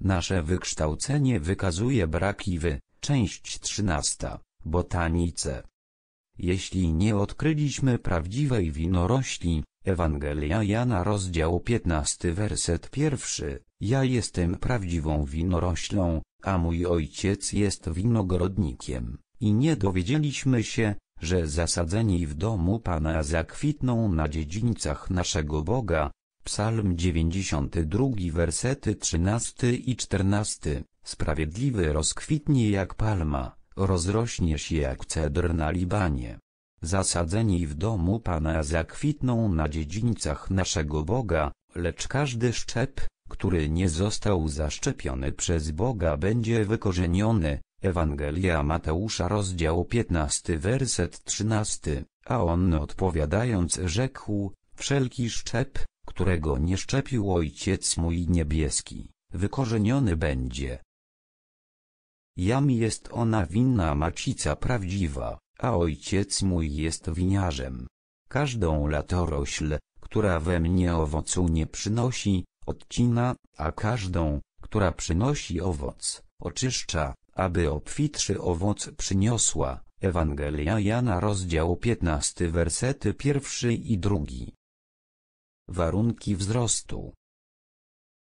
Nasze wykształcenie wykazuje braki w, część 13, botanice. Jeśli nie odkryliśmy prawdziwej winorośli, Ewangelia Jana rozdział 15 werset pierwszy, ja jestem prawdziwą winoroślą, a mój ojciec jest winogrodnikiem, i nie dowiedzieliśmy się, że zasadzeni w domu Pana zakwitną na dziedzińcach naszego Boga, Psalm 92 wersety 13 i 14, Sprawiedliwy rozkwitnie jak palma, rozrośnie się jak cedr na Libanie. Zasadzeni w domu Pana zakwitną na dziedzińcach naszego Boga, lecz każdy szczep, który nie został zaszczepiony przez Boga będzie wykorzeniony. Ewangelia Mateusza rozdział 15 werset 13, a on odpowiadając rzekł, wszelki szczep, którego nie szczepił Ojciec mój niebieski, wykorzeniony będzie. Jam jest ona winna macica prawdziwa, a Ojciec mój jest winiarzem. Każdą latorośl, która we mnie owocu nie przynosi, odcina, a każdą, która przynosi owoc, oczyszcza, aby obfitszy owoc przyniosła. Ewangelia Jana rozdział 15 wersety pierwszy i drugi. Warunki wzrostu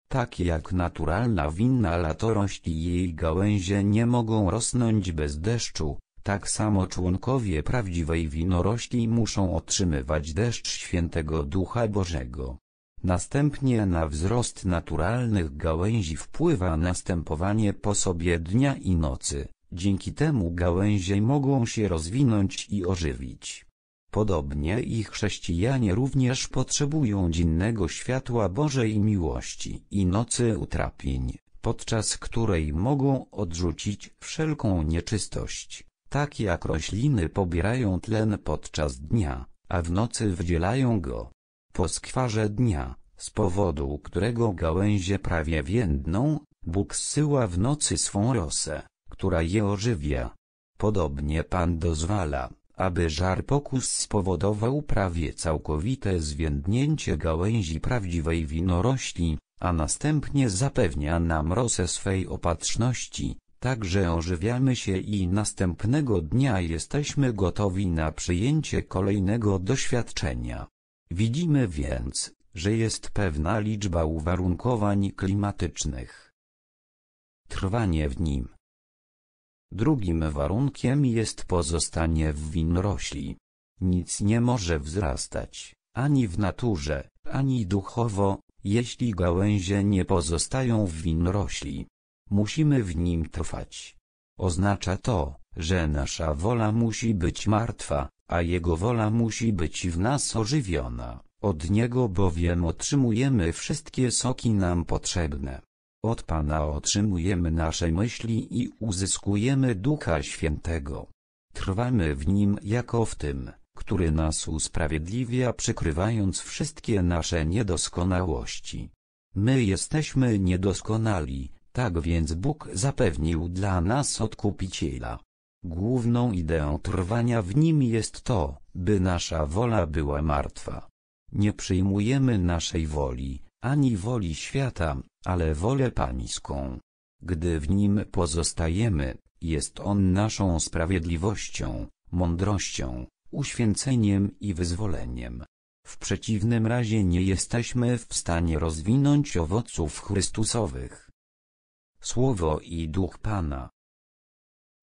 takie jak naturalna winna latorość i jej gałęzie nie mogą rosnąć bez deszczu, tak samo członkowie prawdziwej winorośli muszą otrzymywać deszcz świętego Ducha Bożego. Następnie na wzrost naturalnych gałęzi wpływa następowanie po sobie dnia i nocy, dzięki temu gałęzie mogą się rozwinąć i ożywić. Podobnie i chrześcijanie również potrzebują dziennego światła Bożej miłości i nocy utrapień, podczas której mogą odrzucić wszelką nieczystość, tak jak rośliny pobierają tlen podczas dnia, a w nocy wydzielają go. Po skwarze dnia, z powodu którego gałęzie prawie więdną, Bóg zsyła w nocy swą rosę, która je ożywia. Podobnie Pan dozwala, aby żar pokus spowodował prawie całkowite zwiędnięcie gałęzi prawdziwej winorośli, a następnie zapewnia nam rosę swej opatrzności, także ożywiamy się i następnego dnia jesteśmy gotowi na przyjęcie kolejnego doświadczenia. Widzimy więc, że jest pewna liczba uwarunkowań klimatycznych. Trwanie w nim Drugim warunkiem jest pozostanie w winrośli. Nic nie może wzrastać, ani w naturze, ani duchowo, jeśli gałęzie nie pozostają w winrośli. Musimy w nim trwać. Oznacza to, że nasza wola musi być martwa, a jego wola musi być w nas ożywiona, od niego bowiem otrzymujemy wszystkie soki nam potrzebne. Od Pana otrzymujemy nasze myśli i uzyskujemy Ducha Świętego. Trwamy w Nim jako w tym, który nas usprawiedliwia przykrywając wszystkie nasze niedoskonałości. My jesteśmy niedoskonali, tak więc Bóg zapewnił dla nas Odkupiciela. Główną ideą trwania w Nim jest to, by nasza wola była martwa. Nie przyjmujemy naszej woli, ani woli świata, ale wolę pańską. Gdy w nim pozostajemy, jest on naszą sprawiedliwością, mądrością, uświęceniem i wyzwoleniem. W przeciwnym razie nie jesteśmy w stanie rozwinąć owoców Chrystusowych. Słowo i Duch Pana.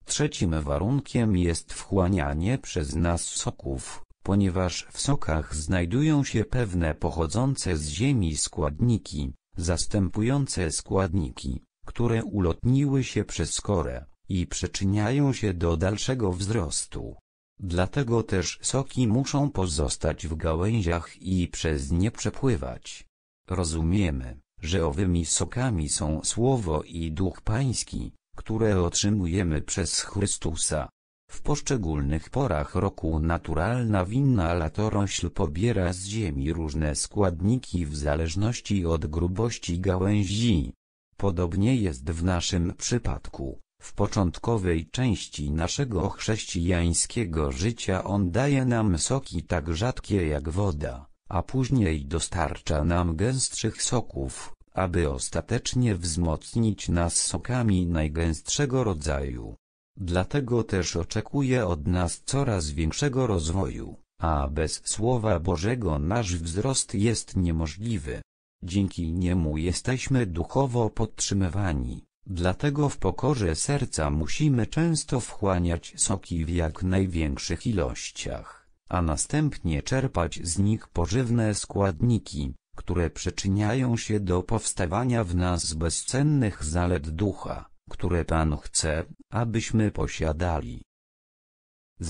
Trzecim warunkiem jest wchłanianie przez nas soków, ponieważ w sokach znajdują się pewne pochodzące z ziemi składniki, zastępujące składniki, które ulotniły się przez korę i przyczyniają się do dalszego wzrostu. Dlatego też soki muszą pozostać w gałęziach i przez nie przepływać. Rozumiemy, że owymi sokami są słowo i duch pański, które otrzymujemy przez Chrystusa. W poszczególnych porach roku naturalna winna latorośl pobiera z ziemi różne składniki w zależności od grubości gałęzi. Podobnie jest w naszym przypadku. W początkowej części naszego chrześcijańskiego życia on daje nam soki tak rzadkie jak woda, a później dostarcza nam gęstszych soków, aby ostatecznie wzmocnić nas sokami najgęstszego rodzaju. Dlatego też oczekuje od nas coraz większego rozwoju, a bez Słowa Bożego nasz wzrost jest niemożliwy. Dzięki niemu jesteśmy duchowo podtrzymywani, dlatego w pokorze serca musimy często wchłaniać soki w jak największych ilościach, a następnie czerpać z nich pożywne składniki, które przyczyniają się do powstawania w nas bezcennych zalet ducha które Pan chce, abyśmy posiadali.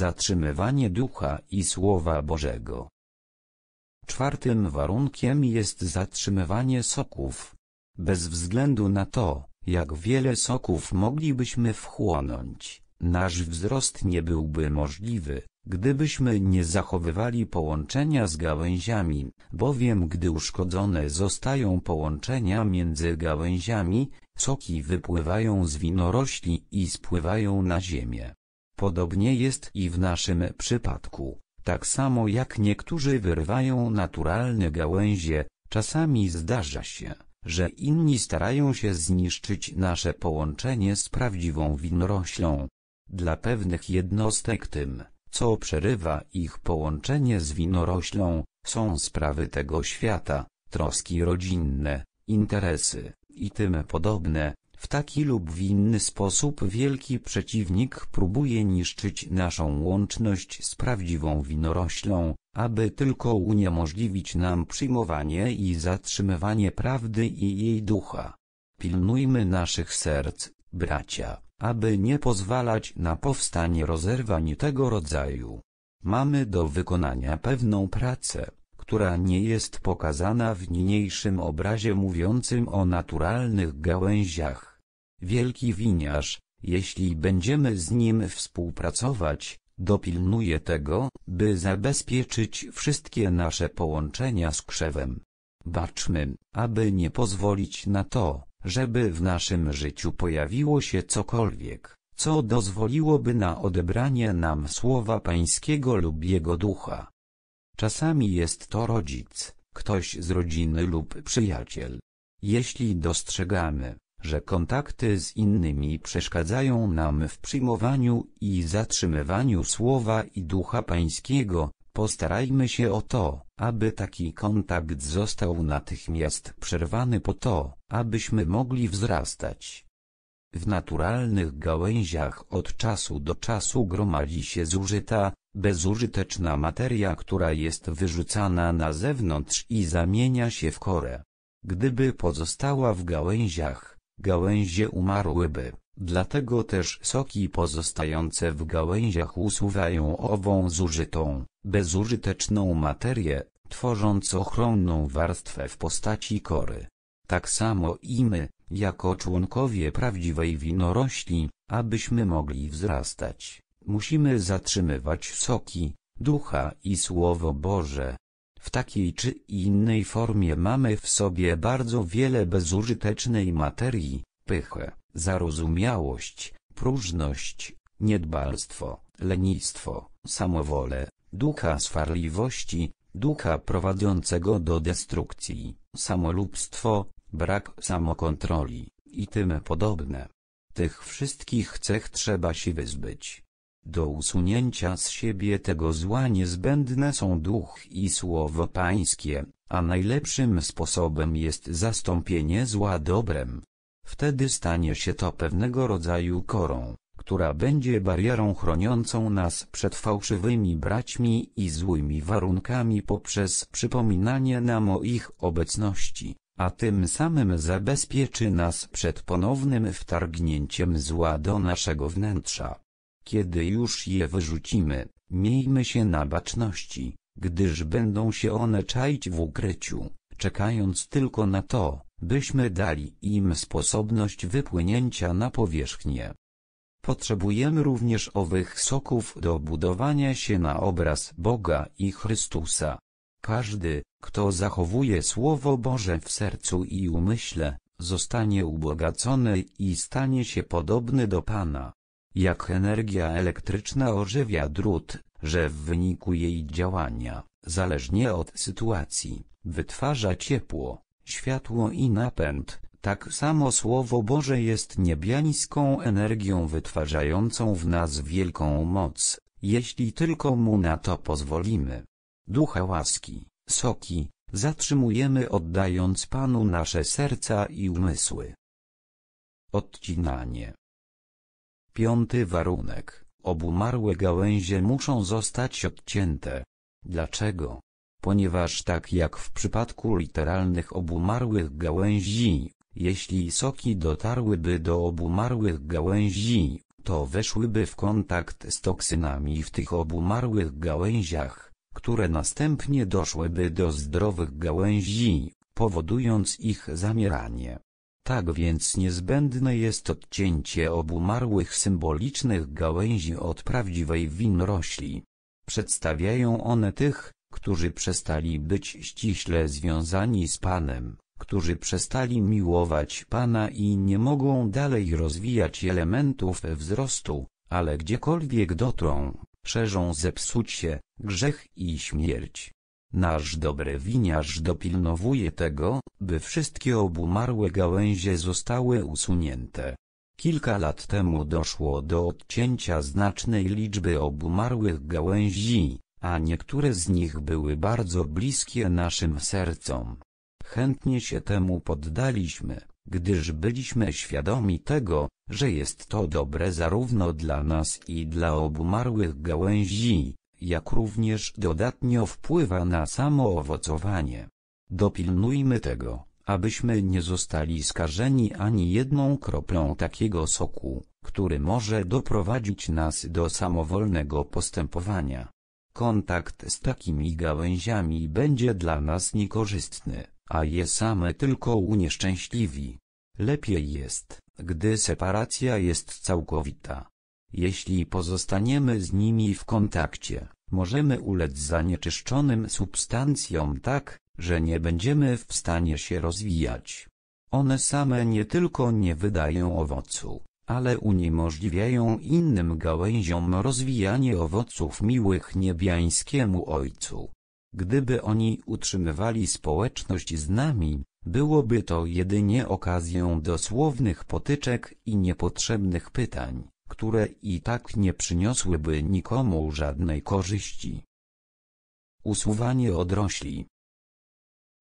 Zatrzymywanie ducha i słowa Bożego. Czwartym warunkiem jest zatrzymywanie soków. Bez względu na to, jak wiele soków moglibyśmy wchłonąć, nasz wzrost nie byłby możliwy, gdybyśmy nie zachowywali połączenia z gałęziami, bowiem gdy uszkodzone zostają połączenia między gałęziami, Soki wypływają z winorośli i spływają na ziemię. Podobnie jest i w naszym przypadku, tak samo jak niektórzy wyrwają naturalne gałęzie, czasami zdarza się, że inni starają się zniszczyć nasze połączenie z prawdziwą winoroślą. Dla pewnych jednostek tym, co przerywa ich połączenie z winoroślą, są sprawy tego świata, troski rodzinne, interesy, i tym podobne, w taki lub w inny sposób wielki przeciwnik próbuje niszczyć naszą łączność z prawdziwą winoroślą, aby tylko uniemożliwić nam przyjmowanie i zatrzymywanie prawdy i jej ducha. Pilnujmy naszych serc, bracia, aby nie pozwalać na powstanie rozerwań tego rodzaju. Mamy do wykonania pewną pracę która nie jest pokazana w niniejszym obrazie mówiącym o naturalnych gałęziach. Wielki winiarz, jeśli będziemy z nim współpracować, dopilnuje tego, by zabezpieczyć wszystkie nasze połączenia z krzewem. Baczmy, aby nie pozwolić na to, żeby w naszym życiu pojawiło się cokolwiek, co dozwoliłoby na odebranie nam słowa Pańskiego lub Jego ducha. Czasami jest to rodzic, ktoś z rodziny lub przyjaciel. Jeśli dostrzegamy, że kontakty z innymi przeszkadzają nam w przyjmowaniu i zatrzymywaniu słowa i ducha pańskiego, postarajmy się o to, aby taki kontakt został natychmiast przerwany po to, abyśmy mogli wzrastać. W naturalnych gałęziach od czasu do czasu gromadzi się zużyta, Bezużyteczna materia która jest wyrzucana na zewnątrz i zamienia się w korę. Gdyby pozostała w gałęziach, gałęzie umarłyby, dlatego też soki pozostające w gałęziach usuwają ową zużytą, bezużyteczną materię, tworząc ochronną warstwę w postaci kory. Tak samo i my, jako członkowie prawdziwej winorośli, abyśmy mogli wzrastać, Musimy zatrzymywać soki, ducha i Słowo Boże. W takiej czy innej formie mamy w sobie bardzo wiele bezużytecznej materii, pychę, zarozumiałość, próżność, niedbalstwo, lenistwo, samowolę, ducha swarliwości, ducha prowadzącego do destrukcji, samolubstwo, brak samokontroli, i tym podobne. Tych wszystkich cech trzeba się wyzbyć. Do usunięcia z siebie tego zła niezbędne są duch i słowo pańskie, a najlepszym sposobem jest zastąpienie zła dobrem. Wtedy stanie się to pewnego rodzaju korą, która będzie barierą chroniącą nas przed fałszywymi braćmi i złymi warunkami poprzez przypominanie nam o ich obecności, a tym samym zabezpieczy nas przed ponownym wtargnięciem zła do naszego wnętrza. Kiedy już je wyrzucimy, miejmy się na baczności, gdyż będą się one czaić w ukryciu, czekając tylko na to, byśmy dali im sposobność wypłynięcia na powierzchnię. Potrzebujemy również owych soków do budowania się na obraz Boga i Chrystusa. Każdy, kto zachowuje Słowo Boże w sercu i umyśle, zostanie ubogacony i stanie się podobny do Pana jak energia elektryczna ożywia drut, że w wyniku jej działania, zależnie od sytuacji, wytwarza ciepło, światło i napęd, tak samo Słowo Boże jest niebiańską energią wytwarzającą w nas wielką moc, jeśli tylko Mu na to pozwolimy. Ducha łaski, soki, zatrzymujemy oddając Panu nasze serca i umysły. Odcinanie Piąty warunek. Obumarłe gałęzie muszą zostać odcięte. Dlaczego? Ponieważ tak jak w przypadku literalnych obumarłych gałęzi, jeśli soki dotarłyby do obumarłych gałęzi, to weszłyby w kontakt z toksynami w tych obumarłych gałęziach, które następnie doszłyby do zdrowych gałęzi, powodując ich zamieranie. Tak więc niezbędne jest odcięcie obumarłych symbolicznych gałęzi od prawdziwej winrośli. Przedstawiają one tych, którzy przestali być ściśle związani z Panem, którzy przestali miłować Pana i nie mogą dalej rozwijać elementów wzrostu, ale gdziekolwiek dotrą, szerzą się, grzech i śmierć. Nasz dobry winiarz dopilnowuje tego, by wszystkie obumarłe gałęzie zostały usunięte. Kilka lat temu doszło do odcięcia znacznej liczby obumarłych gałęzi, a niektóre z nich były bardzo bliskie naszym sercom. Chętnie się temu poddaliśmy, gdyż byliśmy świadomi tego, że jest to dobre zarówno dla nas i dla obumarłych gałęzi, jak również dodatnio wpływa na samo owocowanie. Dopilnujmy tego, abyśmy nie zostali skażeni ani jedną kroplą takiego soku, który może doprowadzić nas do samowolnego postępowania. Kontakt z takimi gałęziami będzie dla nas niekorzystny, a je same tylko unieszczęśliwi. Lepiej jest, gdy separacja jest całkowita. Jeśli pozostaniemy z nimi w kontakcie, możemy ulec zanieczyszczonym substancjom tak, że nie będziemy w stanie się rozwijać. One same nie tylko nie wydają owocu, ale uniemożliwiają innym gałęziom rozwijanie owoców miłych niebiańskiemu Ojcu. Gdyby oni utrzymywali społeczność z nami, byłoby to jedynie okazją dosłownych potyczek i niepotrzebnych pytań które i tak nie przyniosłyby nikomu żadnej korzyści. Usuwanie odrośli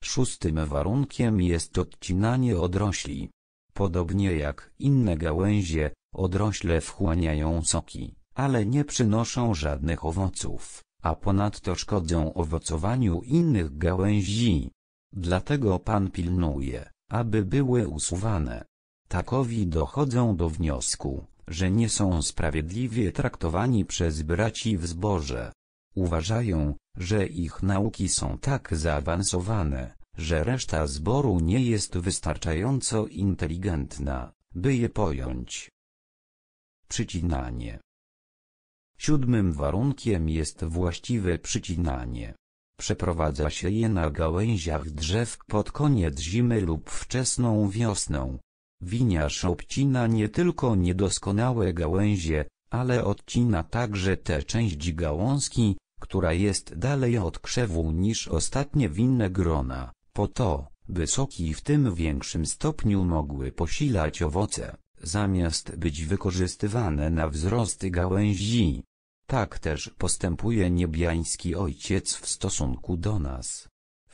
Szóstym warunkiem jest odcinanie odrośli. Podobnie jak inne gałęzie, odrośle wchłaniają soki, ale nie przynoszą żadnych owoców, a ponadto szkodzą owocowaniu innych gałęzi. Dlatego Pan pilnuje, aby były usuwane. Takowi dochodzą do wniosku, że nie są sprawiedliwie traktowani przez braci w zborze. Uważają, że ich nauki są tak zaawansowane, że reszta zboru nie jest wystarczająco inteligentna, by je pojąć. Przycinanie Siódmym warunkiem jest właściwe przycinanie. Przeprowadza się je na gałęziach drzew pod koniec zimy lub wczesną wiosną, Winiarz obcina nie tylko niedoskonałe gałęzie, ale odcina także tę część gałązki, która jest dalej od krzewu niż ostatnie winne grona, po to, by soki w tym większym stopniu mogły posilać owoce, zamiast być wykorzystywane na wzrost gałęzi. Tak też postępuje niebiański ojciec w stosunku do nas.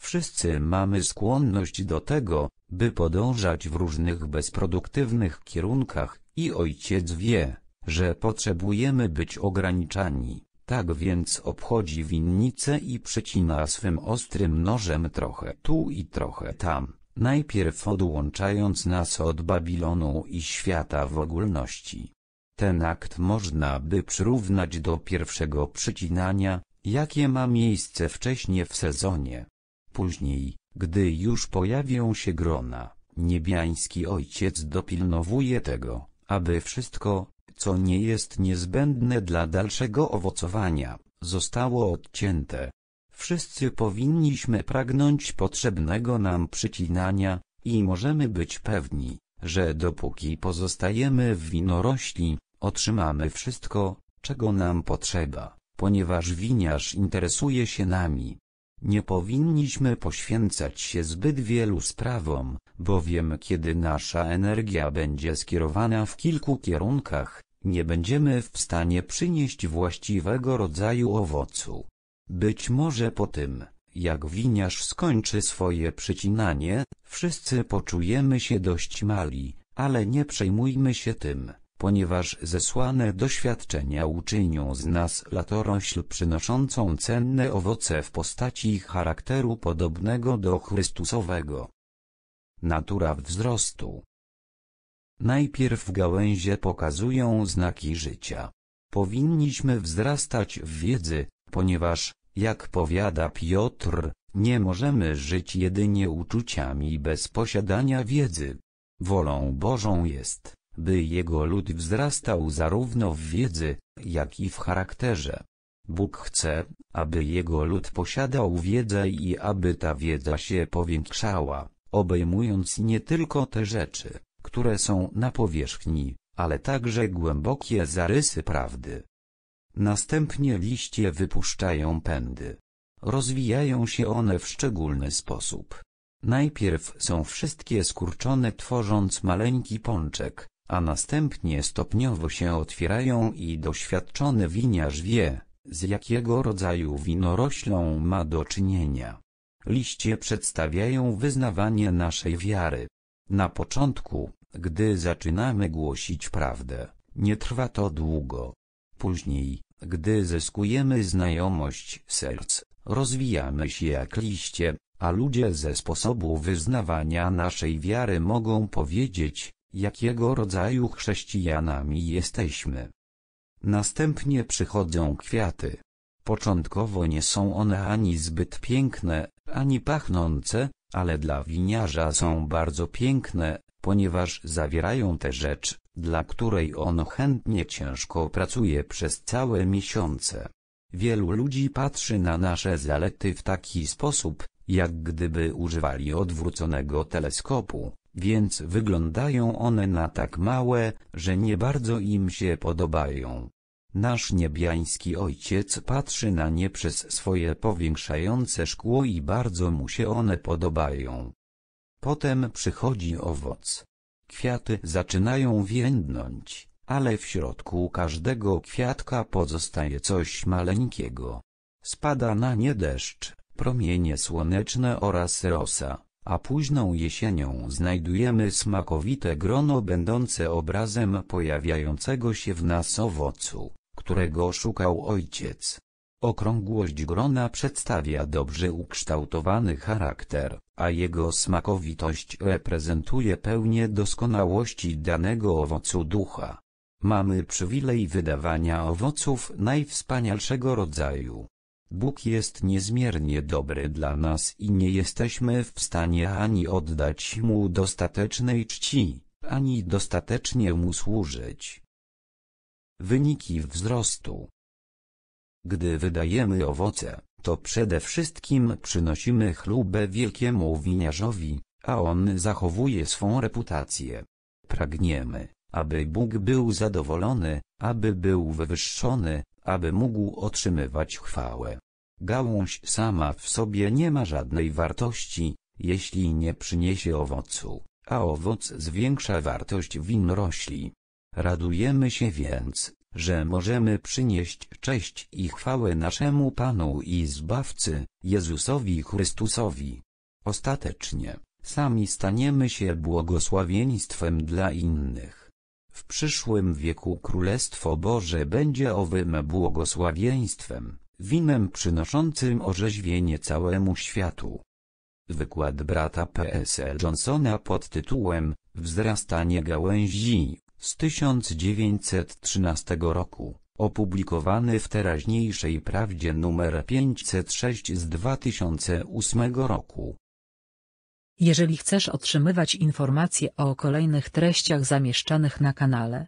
Wszyscy mamy skłonność do tego, by podążać w różnych bezproduktywnych kierunkach, i ojciec wie, że potrzebujemy być ograniczani, tak więc obchodzi winnicę i przecina swym ostrym nożem trochę tu i trochę tam, najpierw odłączając nas od Babilonu i świata w ogólności. Ten akt można by przyrównać do pierwszego przycinania, jakie ma miejsce wcześniej w sezonie. Później, gdy już pojawią się grona, niebiański ojciec dopilnowuje tego, aby wszystko, co nie jest niezbędne dla dalszego owocowania, zostało odcięte. Wszyscy powinniśmy pragnąć potrzebnego nam przycinania, i możemy być pewni, że dopóki pozostajemy w winorośli, otrzymamy wszystko, czego nam potrzeba, ponieważ winiarz interesuje się nami. Nie powinniśmy poświęcać się zbyt wielu sprawom, bowiem kiedy nasza energia będzie skierowana w kilku kierunkach, nie będziemy w stanie przynieść właściwego rodzaju owocu. Być może po tym, jak winiarz skończy swoje przycinanie, wszyscy poczujemy się dość mali, ale nie przejmujmy się tym ponieważ zesłane doświadczenia uczynią z nas latorośl przynoszącą cenne owoce w postaci charakteru podobnego do Chrystusowego. Natura wzrostu Najpierw gałęzie pokazują znaki życia. Powinniśmy wzrastać w wiedzy, ponieważ, jak powiada Piotr, nie możemy żyć jedynie uczuciami bez posiadania wiedzy. Wolą Bożą jest, by jego lud wzrastał zarówno w wiedzy, jak i w charakterze. Bóg chce, aby jego lud posiadał wiedzę i aby ta wiedza się powiększała, obejmując nie tylko te rzeczy, które są na powierzchni, ale także głębokie zarysy prawdy. Następnie liście wypuszczają pędy. Rozwijają się one w szczególny sposób. Najpierw są wszystkie skurczone tworząc maleńki pączek, a następnie stopniowo się otwierają i doświadczony winiarz wie, z jakiego rodzaju winoroślą ma do czynienia. Liście przedstawiają wyznawanie naszej wiary. Na początku, gdy zaczynamy głosić prawdę, nie trwa to długo. Później, gdy zyskujemy znajomość serc, rozwijamy się jak liście, a ludzie ze sposobu wyznawania naszej wiary mogą powiedzieć, jakiego rodzaju chrześcijanami jesteśmy. Następnie przychodzą kwiaty. Początkowo nie są one ani zbyt piękne, ani pachnące, ale dla winiarza są bardzo piękne, ponieważ zawierają tę rzecz, dla której on chętnie ciężko pracuje przez całe miesiące. Wielu ludzi patrzy na nasze zalety w taki sposób, jak gdyby używali odwróconego teleskopu, więc wyglądają one na tak małe, że nie bardzo im się podobają. Nasz niebiański ojciec patrzy na nie przez swoje powiększające szkło i bardzo mu się one podobają. Potem przychodzi owoc. Kwiaty zaczynają więdnąć, ale w środku każdego kwiatka pozostaje coś maleńkiego. Spada na nie deszcz, promienie słoneczne oraz rosa a późną jesienią znajdujemy smakowite grono będące obrazem pojawiającego się w nas owocu, którego szukał ojciec. Okrągłość grona przedstawia dobrze ukształtowany charakter, a jego smakowitość reprezentuje pełnię doskonałości danego owocu ducha. Mamy przywilej wydawania owoców najwspanialszego rodzaju. Bóg jest niezmiernie dobry dla nas i nie jesteśmy w stanie ani oddać Mu dostatecznej czci, ani dostatecznie Mu służyć. Wyniki wzrostu Gdy wydajemy owoce, to przede wszystkim przynosimy chlubę wielkiemu winiarzowi, a on zachowuje swą reputację. Pragniemy, aby Bóg był zadowolony, aby był wywyższony, aby mógł otrzymywać chwałę. Gałąź sama w sobie nie ma żadnej wartości, jeśli nie przyniesie owocu, a owoc zwiększa wartość winorośli. Radujemy się więc, że możemy przynieść cześć i chwałę naszemu Panu i Zbawcy, Jezusowi Chrystusowi. Ostatecznie, sami staniemy się błogosławieństwem dla innych. W przyszłym wieku Królestwo Boże będzie owym błogosławieństwem winem przynoszącym orzeźwienie całemu światu. Wykład brata P.S.L. Johnsona pod tytułem Wzrastanie gałęzi z 1913 roku, opublikowany w teraźniejszej prawdzie numer 506 z 2008 roku. Jeżeli chcesz otrzymywać informacje o kolejnych treściach zamieszczanych na kanale,